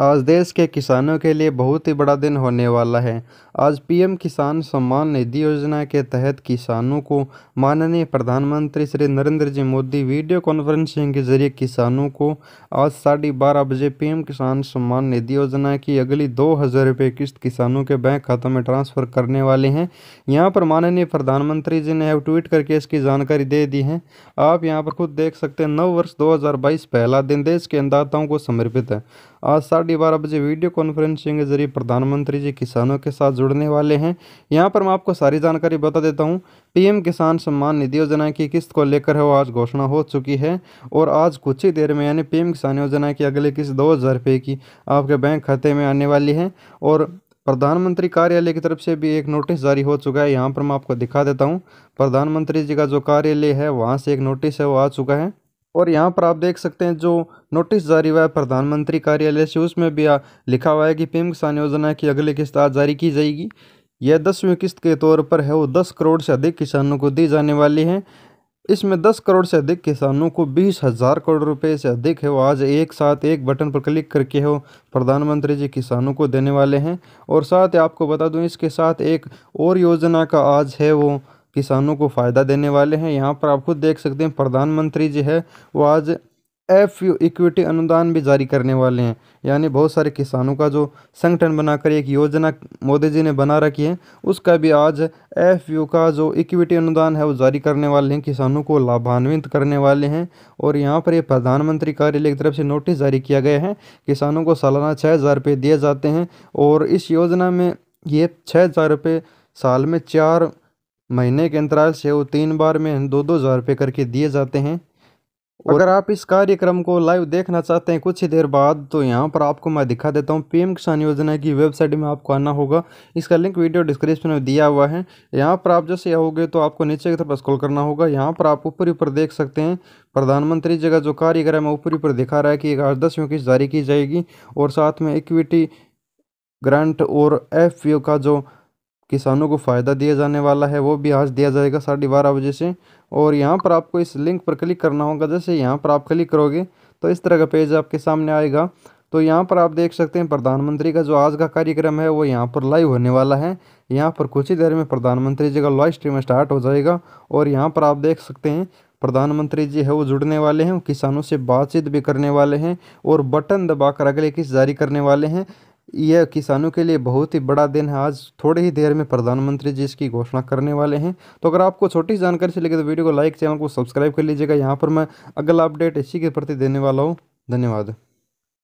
आज देश के किसानों के लिए बहुत ही बड़ा दिन होने वाला है आज पीएम किसान सम्मान निधि योजना के तहत किसानों को माननीय प्रधानमंत्री श्री नरेंद्र जी मोदी वीडियो कॉन्फ्रेंसिंग के जरिए किसानों को आज साढ़े बारह बजे पीएम किसान सम्मान निधि योजना की अगली दो हज़ार रुपये किस्त किसानों के बैंक खातों में ट्रांसफ़र करने वाले हैं यहाँ पर माननीय प्रधानमंत्री जी ने ट्वीट करके इसकी जानकारी दे दी है आप यहाँ पर खुद देख सकते हैं नव वर्ष दो पहला दिन देश के अन्नदाताओं को समर्पित है आज साढ़े साढ़े बारह बजे वीडियो कॉन्फ्रेंसिंग के जरिए प्रधानमंत्री जी किसानों के साथ जुड़ने वाले हैं यहाँ पर मैं आपको सारी जानकारी बता देता हूँ पीएम किसान सम्मान निधि योजना की किस्त को लेकर है वो आज घोषणा हो चुकी है और आज कुछ ही देर में यानी पीएम किसान योजना की अगली किस्त दो हज़ार की आपके बैंक खाते में आने वाली है और प्रधानमंत्री कार्यालय की तरफ से भी एक नोटिस जारी हो चुका है यहाँ पर मैं आपको दिखा देता हूँ प्रधानमंत्री जी का जो कार्यालय है वहाँ से एक नोटिस है वो आ चुका है और यहाँ पर आप देख सकते हैं जो नोटिस जारी हुआ है प्रधानमंत्री कार्यालय से उसमें भी लिखा हुआ है कि पीएम किसान योजना की अगली किस्त आज जारी की जाएगी यह दसवीं किस्त के तौर पर है वो दस करोड़ से अधिक किसानों को दी जाने वाली है इसमें दस करोड़ से अधिक किसानों को बीस हज़ार करोड़ रुपए से अधिक है वो आज एक साथ एक बटन पर क्लिक करके हो प्रधानमंत्री जी किसानों को देने वाले हैं और साथ ही आपको बता दूं इसके साथ एक और योजना का आज है वो किसानों को फ़ायदा देने वाले हैं यहाँ पर आप खुद देख सकते हैं प्रधानमंत्री जी है वो आज एफ यू इक्विटी अनुदान भी जारी करने वाले हैं यानी बहुत सारे किसानों का जो संगठन बनाकर एक योजना मोदी जी ने बना रखी है उसका भी आज एफ यू का जो इक्विटी अनुदान है वो जारी करने वाले हैं किसानों को लाभान्वित करने वाले हैं और यहाँ पर ये प्रधानमंत्री कार्यालय की तरफ से नोटिस जारी किया गया है किसानों को सालाना छः हज़ार रुपये दिए जाते हैं और इस योजना में ये छः हज़ार रुपये साल में चार महीने के अंतराल से वो तीन बार में दो दो हज़ार रुपये करके दिए जाते हैं अगर आप इस कार्यक्रम को लाइव देखना चाहते हैं कुछ ही देर बाद तो यहाँ पर आपको मैं दिखा देता हूँ पीएम किसान योजना की वेबसाइट में आपको आना होगा इसका लिंक वीडियो डिस्क्रिप्शन में दिया हुआ है यहाँ पर आप जैसे आओगे तो आपको नीचे की तरफ स्क्रॉल करना होगा यहाँ पर आप ऊपर ऊपर देख सकते हैं प्रधानमंत्री जी का जो कार्यक्रम है ऊपर ऊपर दिखा रहा है कि एक आठ दस किस्त जारी की जाएगी और साथ में इक्विटी ग्रांट और एफ का जो किसानों को फ़ायदा दिया जाने वाला है वो भी आज दिया जाएगा साढ़े बारह बजे से और यहाँ पर आपको इस लिंक पर क्लिक करना होगा जैसे यहाँ पर आप क्लिक करोगे तो इस तरह का पेज आपके सामने आएगा तो यहाँ पर आप देख सकते हैं प्रधानमंत्री का जो आज का कार्यक्रम है वो यहाँ पर लाइव होने वाला है यहाँ पर कुछ ही देर में प्रधानमंत्री जी का लाइव स्ट्रीम स्टार्ट हो जाएगा और यहाँ पर आप देख सकते हैं प्रधानमंत्री जी है वो जुड़ने वाले हैं किसानों से बातचीत भी करने वाले हैं और बटन दबाकर अगले किस्त जारी करने वाले हैं यह किसानों के लिए बहुत ही बड़ा दिन है आज थोड़ी ही देर में प्रधानमंत्री जी इसकी घोषणा करने वाले हैं तो अगर आपको छोटी सी जानकारी से लगे तो वीडियो को लाइक चैनल को सब्सक्राइब कर लीजिएगा यहाँ पर मैं अगला अपडेट इसी के प्रति देने वाला हूँ धन्यवाद